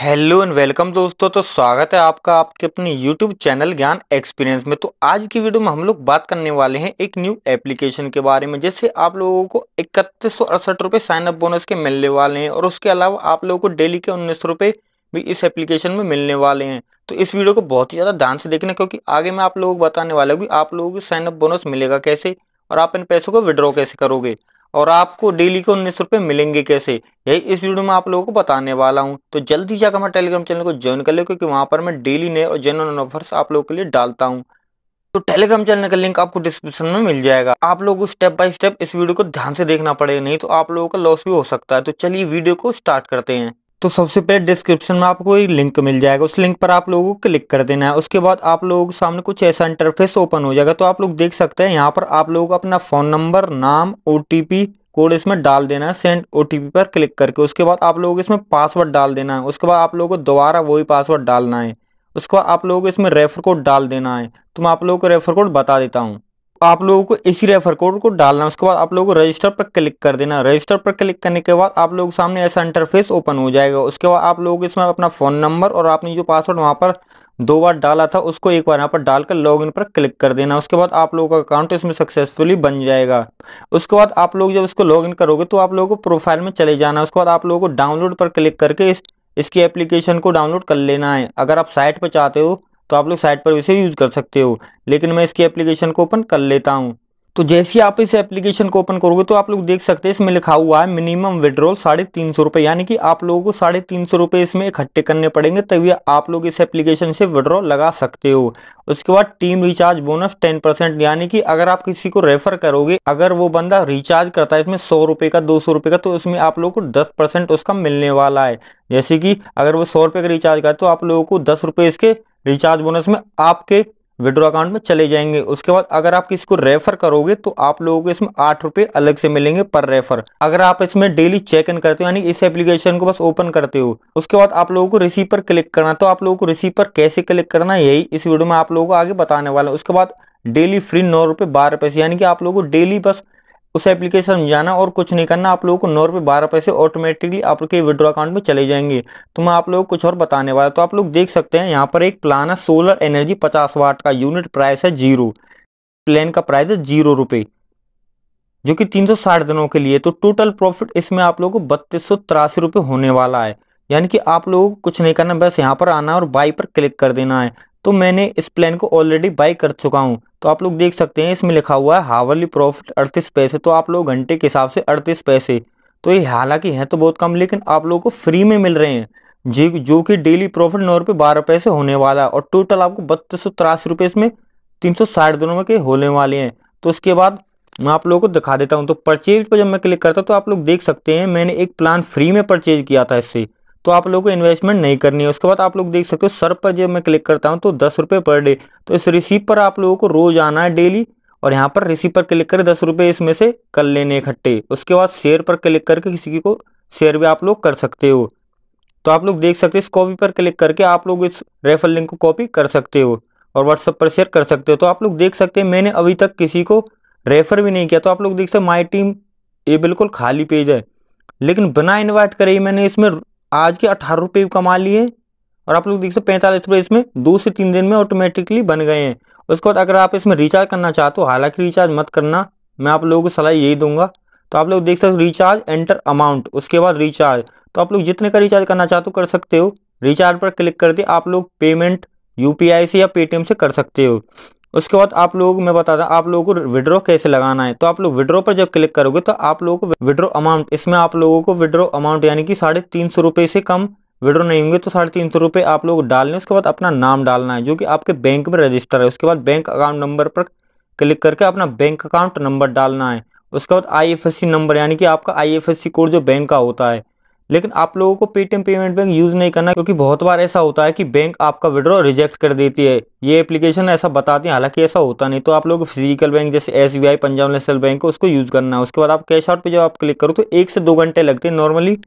hello and welcome दोस्तों तो स्वागत है आपका आपके अपने यूट्यूब चैनल ज्ञान एक्सपीरियंस में तो आज की वीडियो में हम लोग बात करने वाले हैं एक न्यू एप्लीकेशन के बारे में जैसे आप लोगों को इकतीस सौ अड़सठ रुपये साइनअप बोनस के मिलने वाले हैं और उसके अलावा आप लोगों को डेली के उन्नीस रुपये भी इस एप्लीकेशन में मिलने वाले हैं तो इस वीडियो को बहुत ही ज़्यादा ध्यान से देखना क्योंकि आगे मैं आप लोगों को बताने वाला हूँ कि आप लोगों को साइनअप बोनस मिलेगा कैसे और आप इन पैसों को विड्रॉ कैसे करोगे और आपको डेली के उन्नीस रुपये मिलेंगे कैसे यही इस वीडियो में आप लोगों को बताने वाला हूँ तो जल्दी जाकर हमारे टेलीग्राम चैनल को ज्वाइन कर लो क्योंकि वहाँ पर मैं डेली नए और जेनवन ऑफर्स आप लोगों के लिए डालता हूँ तो टेलीग्राम चैनल का लिंक आपको डिस्क्रिप्शन में मिल जाएगा आप लोगों को स्टेप बाय स्टेप इस वीडियो को ध्यान से देखना पड़ेगा नहीं तो आप लोगों का लॉस भी हो सकता है तो चलिए वीडियो को स्टार्ट करते हैं तो सबसे पहले डिस्क्रिप्शन में आपको एक लिंक मिल जाएगा उस लिंक पर आप लोगों को क्लिक कर देना है उसके बाद आप लोगों के सामने कुछ ऐसा इंटरफेस ओपन हो जाएगा तो आप लोग देख सकते हैं यहाँ पर आप लोगों को अपना फ़ोन नंबर नाम ओ कोड इसमें डाल देना है सेंड ओ पर क्लिक करके उसके बाद आप लोगों को इसमें पासवर्ड डाल देना है उसके बाद आप लोगों को दोबारा वही पासवर्ड डालना है उसके बाद आप लोगों को इसमें रेफर कोड डाल देना है तो मैं आप लोगों को रेफर कोड बता देता हूँ आप लोगों को इसी रेफर कोड को डालना है उसके बाद आप लोगों को रजिस्टर पर क्लिक कर देना रजिस्टर पर क्लिक करने के बाद आप लोगों सामने ऐसा इंटरफेस ओपन हो जाएगा उसके बाद आप लोगों को इसमें अपना फ़ोन नंबर और आपने जो पासवर्ड वहाँ पर दो बार डाला था उसको एक बार यहाँ पर डालकर लॉगिन पर क्लिक कर देना उसके बाद आप लोगों का अकाउंट इसमें सक्सेसफुली बन जाएगा उसके बाद आप लोग जब इसको लॉगिन करोगे तो आप लोगों को प्रोफाइल में चले जाना उसके बाद आप लोगों को डाउनलोड पर क्लिक करके इस इसकी एप्लीकेशन को डाउनलोड कर लेना है अगर आप साइट पर चाहते हो तो आप लोग साइट पर इसे यूज़ कर सकते हो लेकिन मैं इसकी एप्लीकेशन को ओपन कर लेता हूँ तो जैसे ही आप इस एप्लीकेशन को ओपन करोगे तो आप लोग देख सकते हैं इसमें लिखा हुआ है मिनिमम विड्रॉल साढ़े तीन सौ रुपये यानी कि आप लोगों को साढ़े तीन सौ रुपये इसमें इकट्ठे करने पड़ेंगे तभी आप लोग इस एप्लीकेशन से विड्रॉल लगा सकते हो उसके बाद team recharge bonus ten percent यानी कि अगर आप किसी को रेफर करोगे अगर वो बंदा रिचार्ज करता है इसमें सौ रुपये का दो सौ रुपये का तो उसमें आप लोगों को दस परसेंट उसका मिलने वाला है जैसे कि अगर वो सौ रुपये का रिचार्ज करे तो आप लोगों को दस रुपये इसके रिचार्ज बोनस में आपके विड्रो अकाउंट में चले जाएंगे उसके बाद अगर आप किसी को रेफर करोगे तो आप लोगों को इसमें आठ रुपए अलग से मिलेंगे पर रेफर अगर आप इसमें डेली चेक इन करते हो यानी इस एप्लीकेशन को बस ओपन करते हो उसके बाद आप लोगों को रिसीव पर क्लिक करना तो आप लोगों को रिसीव पर कैसे क्लिक करना यही इस वीडियो में आप लोगों को आगे बताने वाला उसके बाद डेली फ्री नौ रुपये बारह पैसे यानी कि आप लोगों को डेली बस उस एप्लीकेशन में जाना और कुछ नहीं करना आप लोगों को नौ रुपये बारह पैसे ऑटोमेटिकली आपके विड्रॉ अकाउंट में चले जाएंगे तो मैं आप लोगों को कुछ और बताने वाला तो आप लोग देख सकते हैं यहाँ पर एक प्लान है सोलर एनर्जी पचास वाट का यूनिट प्राइस है जीरो प्लान का प्राइस है जीरो रुपये जो कि तीन सौ साठ दिनों के लिए तो टोटल प्रॉफिट इसमें आप लोगों को बत्तीस सौ तिरासी होने वाला है यानी कि आप लोगों को कुछ नहीं करना बस यहाँ पर आना और बाई पर क्लिक कर देना है तो मैंने इस प्लान को ऑलरेडी बाय कर चुका हूँ तो आप लोग देख सकते हैं इसमें लिखा हुआ है हावरली प्रॉफिट अड़तीस पैसे तो आप लोग घंटे के हिसाब से अड़तीस पैसे तो ये हालांकि हैं तो बहुत कम लेकिन आप लोगों को फ्री में मिल रहे हैं जी जो कि डेली प्रॉफिट नौ रुपये बारह पैसे होने वाला है और टोटल आपको बत्तीस सौ तिरासी रुपये इसमें तीन सौ साठ दिनों में के होने वाले हैं तो उसके बाद मैं आप लोगों को दिखा देता हूँ तो परचेज पर जब मैं क्लिक करता तो आप लोग देख सकते हैं मैंने एक प्लान फ्री में परचेज किया था इससे तो आप लोगों को इन्वेस्टमेंट नहीं करनी है उसके बाद आप लोग देख सकते हो सर पर जब मैं क्लिक करता हूँ तो दस रुपये पर डे तो इस रिसीप पर आप लोगों को रोज आना है डेली और यहाँ पर रिसीप पर क्लिक करें दस रुपये इसमें से कर लेने इकट्ठे उसके बाद शेयर पर क्लिक करके किसी को शेयर भी आप लोग कर सकते हो तो आप लोग देख सकते हो इस कॉपी पर क्लिक करके आप लोग इस रेफर लिंक को कॉपी कर सकते हो और व्हाट्सअप पर शेयर कर सकते हो तो आप लोग देख सकते हैं मैंने अभी तक किसी को रेफर भी नहीं किया तो आप लोग देख सकते माई टीम ये बिल्कुल खाली पेज है लेकिन बिना इन्वाइट करे मैंने इसमें आज के अठारह रुपये कमा लिए और आप लोग देख सकते पैंतालीस रुपये इसमें दो से तीन दिन में ऑटोमेटिकली बन गए हैं उसके बाद अगर आप इसमें रिचार्ज करना चाहते हो हालांकि रिचार्ज मत करना मैं आप लोगों को सलाह यही दूंगा तो आप लोग देख सकते हो रिचार्ज एंटर अमाउंट उसके बाद रिचार्ज तो आप लोग जितने का रिचार्ज करना चाहते हो कर सकते हो रिचार्ज पर क्लिक करके आप लोग पेमेंट यूपीआई से या पेटीएम से कर सकते हो उसके बाद आप लोगों को मैं बता दें आप लोगों को विड्रॉ कैसे लगाना है तो आप लोग विड्रॉ पर जब क्लिक करोगे तो आप लोगों को विड्रॉ अमाउंट इसमें आप लोगों को विड्रो अमाउंट यानी कि साढ़े तीन सौ रुपये से कम विड्रो नहीं होंगे तो साढ़े तीन सौ रुपये आप लोग डालने उसके बाद अपना नाम डालना है जो कि आपके बैंक में रजिस्टर है उसके बाद बैंक अकाउंट नंबर पर क्लिक करके अपना बैंक अकाउंट नंबर डालना है उसके बाद सी नंबर यानी कि आपका सी कोड जो बैंक का होता है लेकिन आप लोगों को पेटीएम पेमेंट बैंक यूज़ नहीं करना क्योंकि बहुत बार ऐसा होता है कि बैंक आपका विड्रॉ रिजेक्ट कर देती है ये एप्लीकेशन ऐसा बताती है हालांकि ऐसा होता नहीं तो आप लोग फिजिकल बैंक जैसे एस पंजाब नेशनल बैंक उसको यूज़ करना है उसके बाद आप कैश आउट पर जब आप क्लिक करो तो एक से दो घंटे लगते हैं नॉर्मली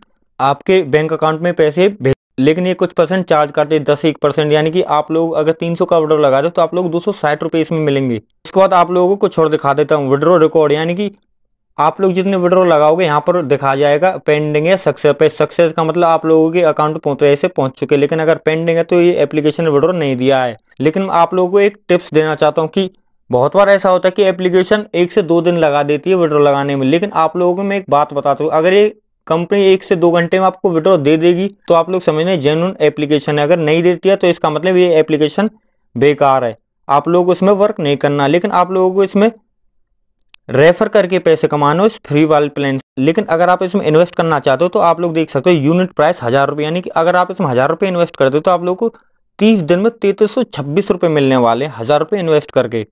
आपके बैंक अकाउंट में पैसे लेकिन ये कुछ परसेंट चार्ज करते हैं दस एक परसेंट यानी कि आप लोग अगर तीन सौ का विड्रो लगाते दे तो आप लोग दो सौ साठ रुपए इसमें मिलेंगे इसके बाद आप लोगों को कुछ और दिखा देता हूँ विड्रो रिकॉर्ड यानी कि आप लोग जितने विड्रो लगाओगे यहाँ पर दिखा जाएगा पेंडिंग है सक्सेस पे सक्सेस का मतलब आप लोगों के अकाउंट पैसे पहुंच चुके लेकिन अगर पेंडिंग है तो ये एप्लीकेशन विड्रो नहीं दिया है लेकिन आप लोगों को एक टिप्स देना चाहता हूँ कि बहुत बार ऐसा होता है कि एप्लीकेशन एक से दो दिन लगा देती है विड्रो लगाने में लेकिन आप लोगों को मैं एक बात बताता हूँ अगर ये कंपनी एक से दो घंटे में आपको विड्रो दे देगी तो आप लोग समझने जेनुअन एप्लीकेशन है अगर नहीं देती है तो इसका मतलब ये एप्लीकेशन बेकार है आप लोग उसमें वर्क नहीं करना लेकिन आप लोगों को इसमें रेफर करके पैसे कमाना हो इस फ्री वाले प्लान लेकिन अगर आप इसमें इन्वेस्ट करना चाहते हो तो आप लोग देख सकते हो यूनिट प्राइस हज़ार रुपये यानी कि अगर आप इसमें हज़ार रुपये इन्वेस्ट करते हो तो आप लोग को तीस दिन में तैंतीस सौ छब्बीस रुपये मिलने वाले हैं हज़ार रुपये इन्वेस्ट करके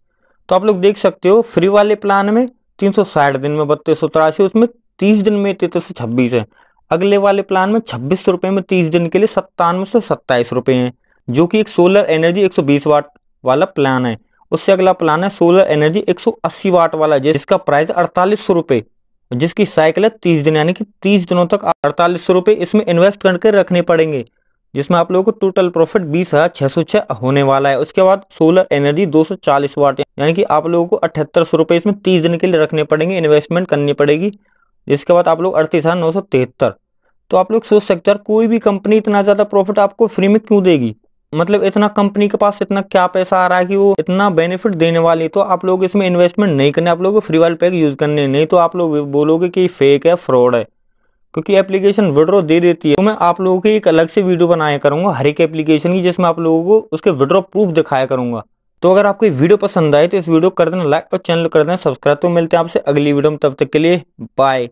तो आप लोग देख सकते हो फ्री वाले प्लान में तीन सौ साठ दिन में बत्तीस सौ तिरासी उसमें तीस दिन में तैंतीस सौ छब्बीस है अगले वाले प्लान में छब्बीस सौ रुपये में तीस दिन के लिए सत्तानवे सौ सत्ताईस रुपये हैं जो कि एक सोलर एनर्जी एक सौ बीस वाट वाला प्लान है उससे अगला प्लान है सोलर एनर्जी 180 वाट वाला जिसका प्राइस अड़तालीस सौ रुपए जिसकी साइकिल है तीस दिन यानी कि तीस दिनों तक अड़तालीस सौ रुपए इसमें इन्वेस्ट करके रखने पड़ेंगे जिसमें आप लोगों को टोटल प्रॉफिट बीस हज़ार छह सौ छह होने वाला है उसके बाद सोलर एनर्जी दो सौ चालीस वाट यानी कि आप लोगों को अठहत्तर सौ रुपए इसमें तीस दिन के लिए रखने पड़ेंगे इन्वेस्टमेंट करनी पड़ेगी जिसके बाद आप लोग अड़तीस हज़ार नौ सौ तिहत्तर तो आप लोग सोच सकते हैं कोई भी कंपनी इतना ज़्यादा प्रॉफिट आपको फ्री में क्यों देगी मतलब इतना कंपनी के पास इतना क्या पैसा आ रहा है कि वो इतना बेनिफिट देने वाली तो आप लोग इसमें इन्वेस्टमेंट नहीं करने आप लोग फ्री वाल पैक यूज़ करने नहीं तो आप लोग बोलोगे कि फेक है फ्रॉड है क्योंकि एप्लीकेशन विड्रॉ दे देती है तो मैं आप लोगों की एक अलग से वीडियो बनाया करूंगा हर एक एप्लीकेशन की जिसमें आप लोगों को उसके विड्रॉ प्रूफ दिखाया करूंगा तो अगर आपको वीडियो पसंद आए तो इस वीडियो कर देना लाइक और चैनल कर देना सब्सक्राइब तो मिलते हैं आपसे अगली वीडियो में तब तक के लिए बाय